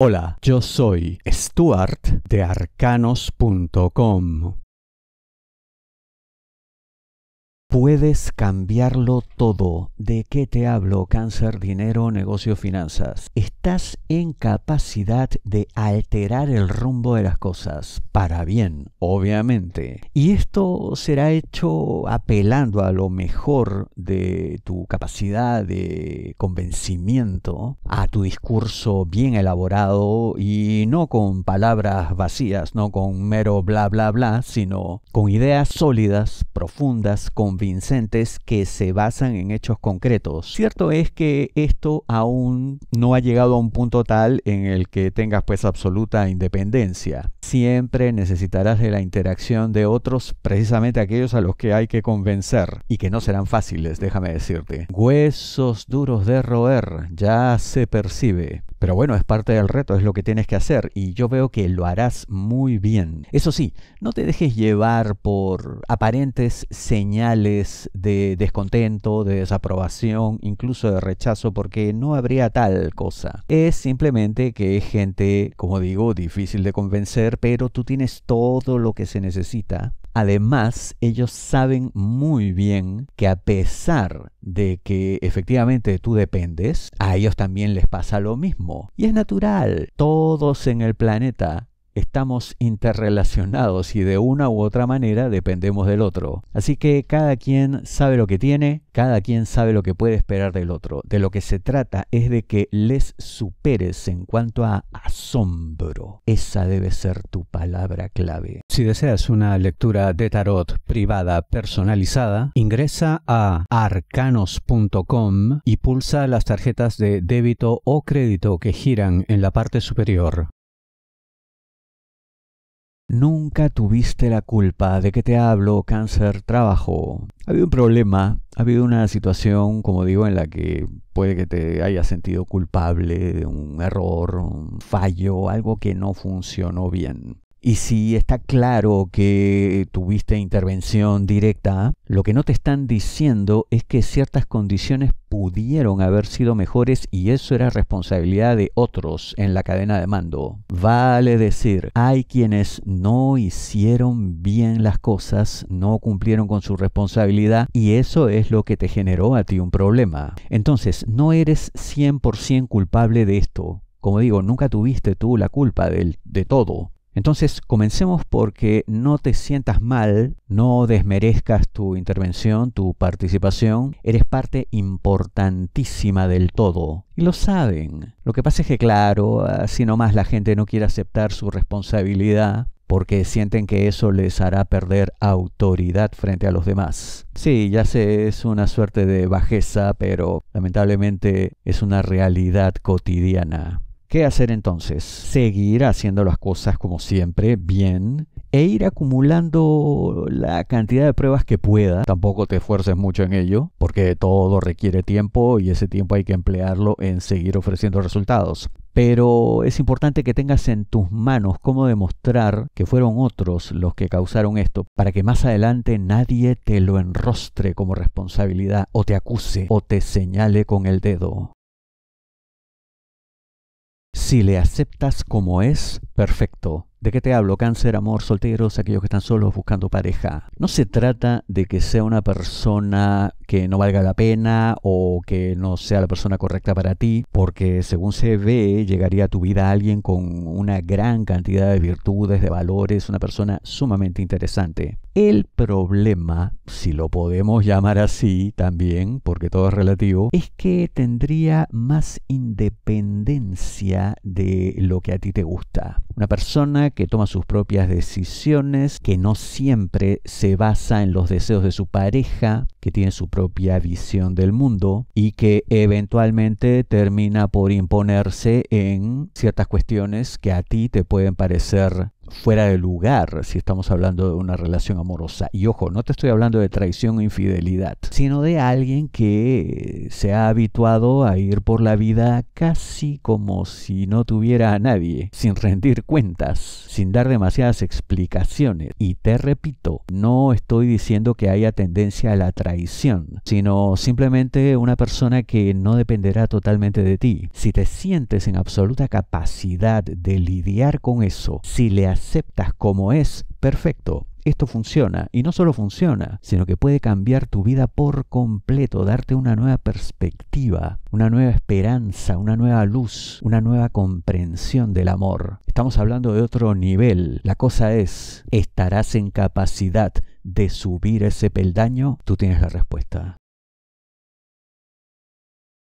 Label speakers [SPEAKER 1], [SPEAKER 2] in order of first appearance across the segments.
[SPEAKER 1] Hola, yo soy Stuart de arcanos.com. Puedes cambiarlo todo. ¿De qué te hablo? Cáncer, dinero, negocio, finanzas. Estás en capacidad de alterar el rumbo de las cosas, para bien, obviamente. Y esto será hecho apelando a lo mejor de tu capacidad de convencimiento, a tu discurso bien elaborado y no con palabras vacías, no con mero bla bla bla, sino con ideas sólidas, profundas, con convincentes que se basan en hechos concretos. Cierto es que esto aún no ha llegado a un punto tal en el que tengas pues absoluta independencia. Siempre necesitarás de la interacción de otros, precisamente aquellos a los que hay que convencer y que no serán fáciles, déjame decirte. Huesos duros de roer, ya se percibe. Pero bueno, es parte del reto, es lo que tienes que hacer y yo veo que lo harás muy bien. Eso sí, no te dejes llevar por aparentes señales de descontento, de desaprobación, incluso de rechazo, porque no habría tal cosa. Es simplemente que es gente, como digo, difícil de convencer, pero tú tienes todo lo que se necesita Además, ellos saben muy bien que a pesar de que efectivamente tú dependes, a ellos también les pasa lo mismo. Y es natural, todos en el planeta estamos interrelacionados y de una u otra manera dependemos del otro. Así que cada quien sabe lo que tiene, cada quien sabe lo que puede esperar del otro. De lo que se trata es de que les superes en cuanto a asombro. Esa debe ser tu palabra clave. Si deseas una lectura de tarot privada personalizada, ingresa a arcanos.com y pulsa las tarjetas de débito o crédito que giran en la parte superior. Nunca tuviste la culpa de que te hablo cáncer trabajo. Ha habido un problema, ha habido una situación, como digo, en la que puede que te hayas sentido culpable de un error, un fallo, algo que no funcionó bien. Y si está claro que tuviste intervención directa, lo que no te están diciendo es que ciertas condiciones pudieron haber sido mejores y eso era responsabilidad de otros en la cadena de mando. Vale decir, hay quienes no hicieron bien las cosas, no cumplieron con su responsabilidad y eso es lo que te generó a ti un problema. Entonces, no eres 100% culpable de esto. Como digo, nunca tuviste tú la culpa de, de todo. Entonces, comencemos porque no te sientas mal, no desmerezcas tu intervención, tu participación. Eres parte importantísima del todo. Y lo saben. Lo que pasa es que, claro, así nomás la gente no quiere aceptar su responsabilidad porque sienten que eso les hará perder autoridad frente a los demás. Sí, ya sé, es una suerte de bajeza, pero lamentablemente es una realidad cotidiana. ¿Qué hacer entonces? Seguir haciendo las cosas como siempre, bien, e ir acumulando la cantidad de pruebas que pueda. Tampoco te esfuerces mucho en ello, porque todo requiere tiempo y ese tiempo hay que emplearlo en seguir ofreciendo resultados. Pero es importante que tengas en tus manos cómo demostrar que fueron otros los que causaron esto, para que más adelante nadie te lo enrostre como responsabilidad o te acuse o te señale con el dedo si le aceptas como es, perfecto. ¿De qué te hablo? Cáncer, amor, solteros, aquellos que están solos buscando pareja. No se trata de que sea una persona que no valga la pena o que no sea la persona correcta para ti, porque según se ve, llegaría a tu vida alguien con una gran cantidad de virtudes, de valores, una persona sumamente interesante. El problema, si lo podemos llamar así también, porque todo es relativo, es que tendría más independencia de lo que a ti te gusta. Una persona que toma sus propias decisiones, que no siempre se basa en los deseos de su pareja, que tiene su propia visión del mundo y que eventualmente termina por imponerse en ciertas cuestiones que a ti te pueden parecer fuera de lugar si estamos hablando de una relación amorosa. Y ojo, no te estoy hablando de traición o infidelidad, sino de alguien que se ha habituado a ir por la vida casi como si no tuviera a nadie, sin rendir cuentas sin dar demasiadas explicaciones. Y te repito, no estoy diciendo que haya tendencia a la traición, sino simplemente una persona que no dependerá totalmente de ti. Si te sientes en absoluta capacidad de lidiar con eso, si le aceptas como es, perfecto. Esto funciona, y no solo funciona, sino que puede cambiar tu vida por completo, darte una nueva perspectiva, una nueva esperanza, una nueva luz, una nueva comprensión del amor. Estamos hablando de otro nivel. La cosa es, ¿estarás en capacidad de subir ese peldaño? Tú tienes la respuesta.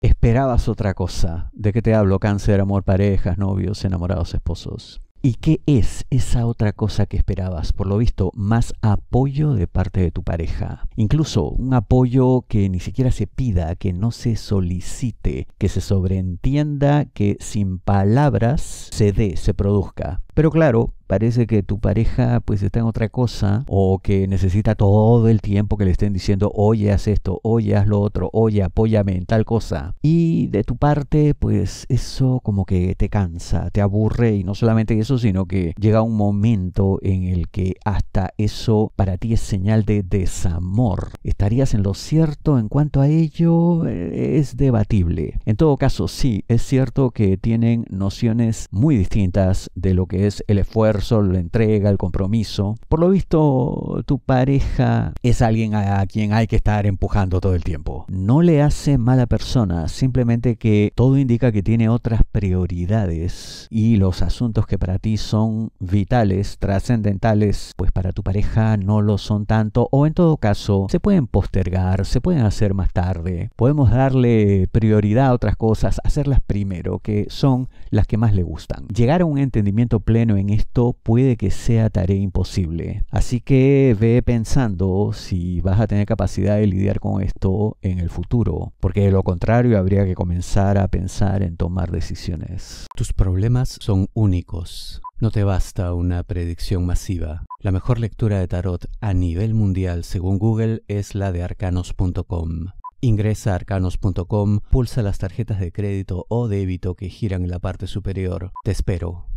[SPEAKER 1] Esperabas otra cosa. ¿De qué te hablo? Cáncer, amor, parejas, novios, enamorados, esposos. ¿Y qué es esa otra cosa que esperabas? Por lo visto, más apoyo de parte de tu pareja. Incluso un apoyo que ni siquiera se pida, que no se solicite, que se sobreentienda, que sin palabras se dé, se produzca. Pero claro, parece que tu pareja pues está en otra cosa o que necesita todo el tiempo que le estén diciendo, oye, haz esto, oye, haz lo otro, oye, apóyame en tal cosa. Y de tu parte pues eso como que te cansa, te aburre y no solamente eso, sino que llega un momento en el que hasta eso para ti es señal de desamor. ¿Estarías en lo cierto en cuanto a ello? Eh, es debatible. En todo caso, sí, es cierto que tienen nociones muy distintas de lo que es el esfuerzo solo la entrega, el compromiso. Por lo visto, tu pareja es alguien a, a quien hay que estar empujando todo el tiempo. No le hace mala persona, simplemente que todo indica que tiene otras prioridades y los asuntos que para ti son vitales, trascendentales, pues para tu pareja no lo son tanto o en todo caso se pueden postergar, se pueden hacer más tarde. Podemos darle prioridad a otras cosas, hacerlas primero, que son las que más le gustan. Llegar a un entendimiento pleno en esto puede que sea tarea imposible. Así que ve pensando si vas a tener capacidad de lidiar con esto en el futuro, porque de lo contrario habría que comenzar a pensar en tomar decisiones. Tus problemas son únicos. No te basta una predicción masiva. La mejor lectura de tarot a nivel mundial según Google es la de arcanos.com. Ingresa a arcanos.com, pulsa las tarjetas de crédito o débito que giran en la parte superior. Te espero.